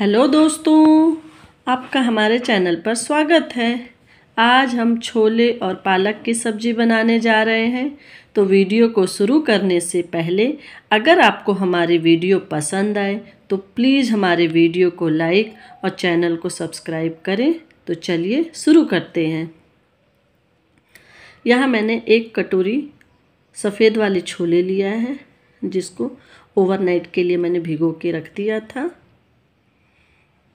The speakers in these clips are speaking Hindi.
हेलो दोस्तों आपका हमारे चैनल पर स्वागत है आज हम छोले और पालक की सब्ज़ी बनाने जा रहे हैं तो वीडियो को शुरू करने से पहले अगर आपको हमारी वीडियो पसंद आए तो प्लीज़ हमारे वीडियो को लाइक और चैनल को सब्सक्राइब करें तो चलिए शुरू करते हैं यहाँ मैंने एक कटोरी सफ़ेद वाले छोले लिया है जिसको ओवरनाइट के लिए मैंने भिगो के रख दिया था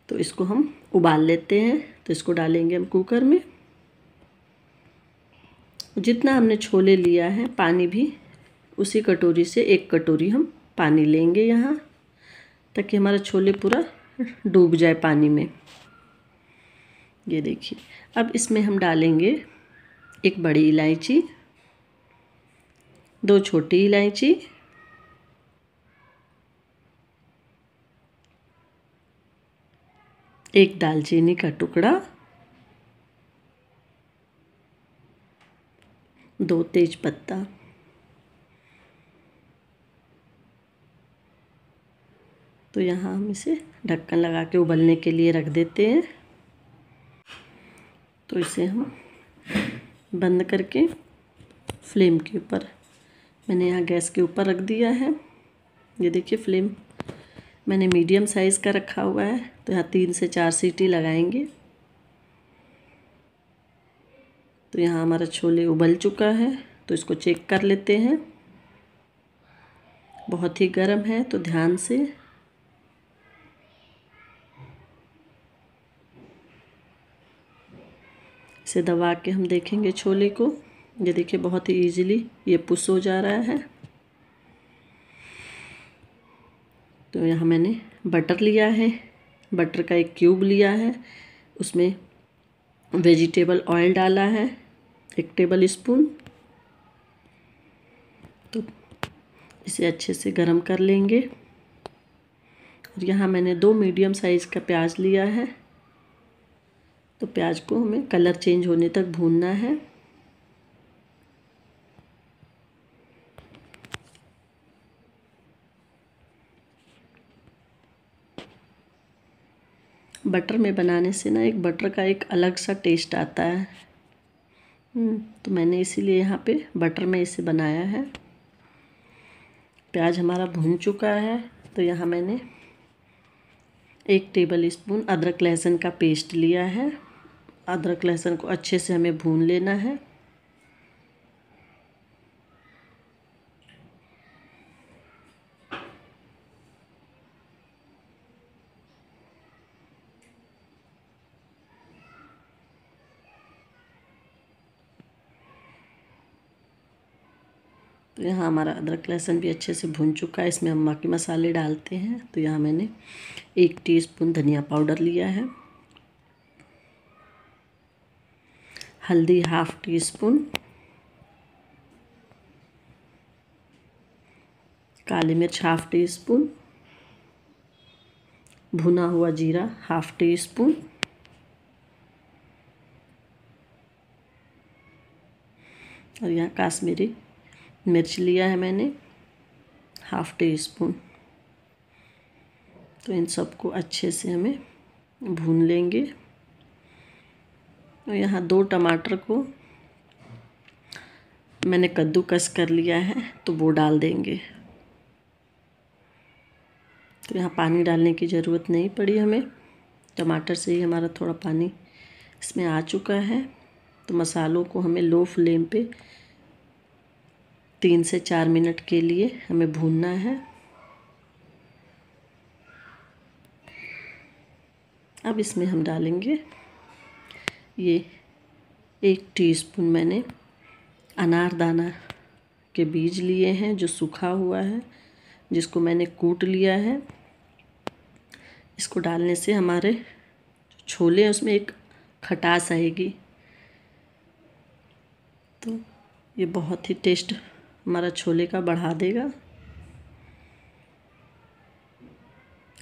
तो इसको हम उबाल लेते हैं तो इसको डालेंगे हम कुकर में जितना हमने छोले लिया है पानी भी उसी कटोरी से एक कटोरी हम पानी लेंगे यहाँ ताकि हमारा छोले पूरा डूब जाए पानी में ये देखिए अब इसमें हम डालेंगे एक बड़ी इलायची दो छोटी इलायची एक दालचीनी का टुकड़ा दो तेज पत्ता तो यहाँ हम इसे ढक्कन लगा के उबलने के लिए रख देते हैं तो इसे हम बंद करके फ्लेम के ऊपर मैंने यहाँ गैस के ऊपर रख दिया है ये देखिए फ्लेम मैंने मीडियम साइज़ का रखा हुआ है तो यहाँ तीन से चार सीटी लगाएंगे तो यहाँ हमारा छोले उबल चुका है तो इसको चेक कर लेते हैं बहुत ही गर्म है तो ध्यान से इसे दबा के हम देखेंगे छोले को ये देखिए बहुत ही ईजिली ये पुश हो जा रहा है तो यहाँ मैंने बटर लिया है बटर का एक क्यूब लिया है उसमें वेजिटेबल ऑयल डाला है एक टेबल स्पून तो इसे अच्छे से गरम कर लेंगे और यहाँ मैंने दो मीडियम साइज़ का प्याज लिया है तो प्याज को हमें कलर चेंज होने तक भूनना है बटर में बनाने से ना एक बटर का एक अलग सा टेस्ट आता है हम्म, तो मैंने इसीलिए यहाँ पे बटर में इसे बनाया है प्याज हमारा भून चुका है तो यहाँ मैंने एक टेबल स्पून अदरक लहसुन का पेस्ट लिया है अदरक लहसुन को अच्छे से हमें भून लेना है तो यहाँ हमारा अदरक लहसुन भी अच्छे से भुन चुका है इसमें हम बाकी मसाले डालते हैं तो यहाँ मैंने एक टीस्पून धनिया पाउडर लिया है हल्दी हाफ टी स्पून काली मिर्च हाफ टी स्पून भुना हुआ जीरा हाफ टी स्पून और यहाँ काश्मीरी मिर्च लिया है मैंने हाफ टी स्पून तो इन सबको अच्छे से हमें भून लेंगे और यहाँ दो टमाटर को मैंने कद्दूकस कर लिया है तो वो डाल देंगे तो यहाँ पानी डालने की ज़रूरत नहीं पड़ी हमें टमाटर से ही हमारा थोड़ा पानी इसमें आ चुका है तो मसालों को हमें लो फ्लेम पे तीन से चार मिनट के लिए हमें भूनना है अब इसमें हम डालेंगे ये एक टीस्पून मैंने अनारदाना के बीज लिए हैं जो सूखा हुआ है जिसको मैंने कूट लिया है इसको डालने से हमारे छोले हैं उसमें एक खटास आएगी तो ये बहुत ही टेस्ट हमारा छोले का बढ़ा देगा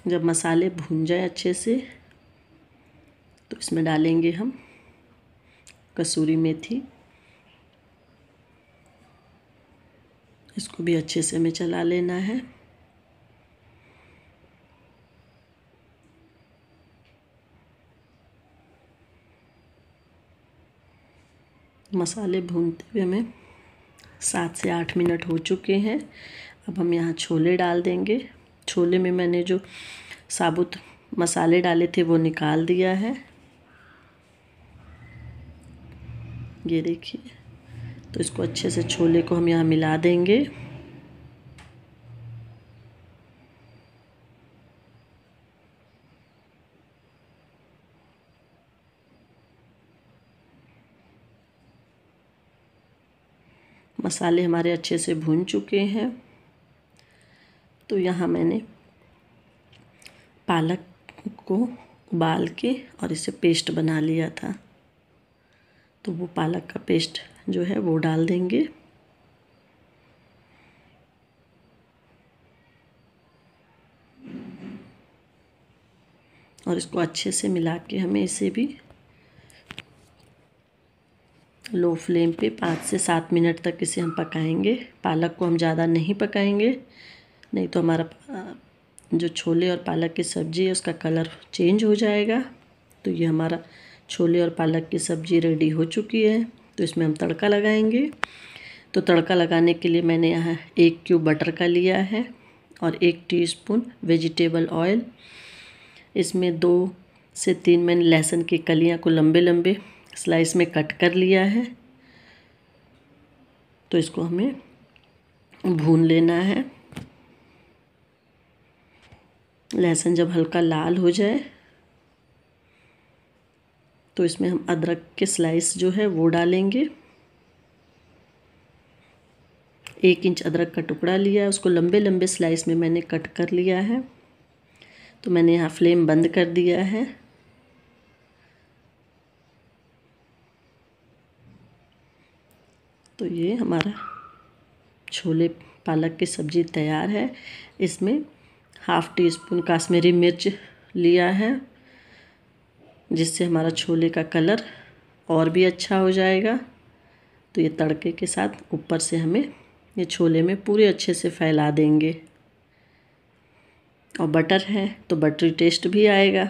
जब मसाले भून जाए अच्छे से तो इसमें डालेंगे हम कसूरी मेथी इसको भी अच्छे से हमें चला लेना है मसाले भूनते हुए हमें सात से आठ मिनट हो चुके हैं अब हम यहाँ छोले डाल देंगे छोले में मैंने जो साबुत मसाले डाले थे वो निकाल दिया है ये देखिए तो इसको अच्छे से छोले को हम यहाँ मिला देंगे मसाले हमारे अच्छे से भून चुके हैं तो यहाँ मैंने पालक को उबाल के और इसे पेस्ट बना लिया था तो वो पालक का पेस्ट जो है वो डाल देंगे और इसको अच्छे से मिला के हमें इसे भी लो फ्लेम पे पाँच से सात मिनट तक इसे हम पकाएंगे पालक को हम ज़्यादा नहीं पकाएंगे नहीं तो हमारा जो छोले और पालक की सब्ज़ी है उसका कलर चेंज हो जाएगा तो ये हमारा छोले और पालक की सब्ज़ी रेडी हो चुकी है तो इसमें हम तड़का लगाएंगे तो तड़का लगाने के लिए मैंने यहाँ एक क्यूब बटर का लिया है और एक टीस्पून वेजिटेबल ऑयल इसमें दो से तीन मैंने लहसुन की कलियाँ को लंबे लंबे स्लाइस में कट कर लिया है तो इसको हमें भून लेना है लहसुन जब हल्का लाल हो जाए तो इसमें हम अदरक के स्लाइस जो है वो डालेंगे एक इंच अदरक का टुकड़ा लिया है उसको लंबे लंबे स्लाइस में मैंने कट कर लिया है तो मैंने यहाँ फ्लेम बंद कर दिया है तो ये हमारा छोले पालक की सब्ज़ी तैयार है इसमें हाफ़ टी स्पून काश्मीरी मिर्च लिया है जिससे हमारा छोले का कलर और भी अच्छा हो जाएगा तो ये तड़के के साथ ऊपर से हमें ये छोले में पूरे अच्छे से फैला देंगे और बटर है तो बटरी टेस्ट भी आएगा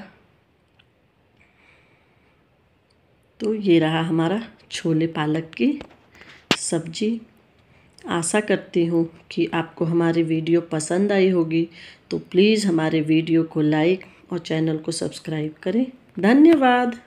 तो ये रहा हमारा छोले पालक की सब्जी आशा करती हूँ कि आपको हमारी वीडियो पसंद आई होगी तो प्लीज़ हमारे वीडियो को लाइक और चैनल को सब्सक्राइब करें धन्यवाद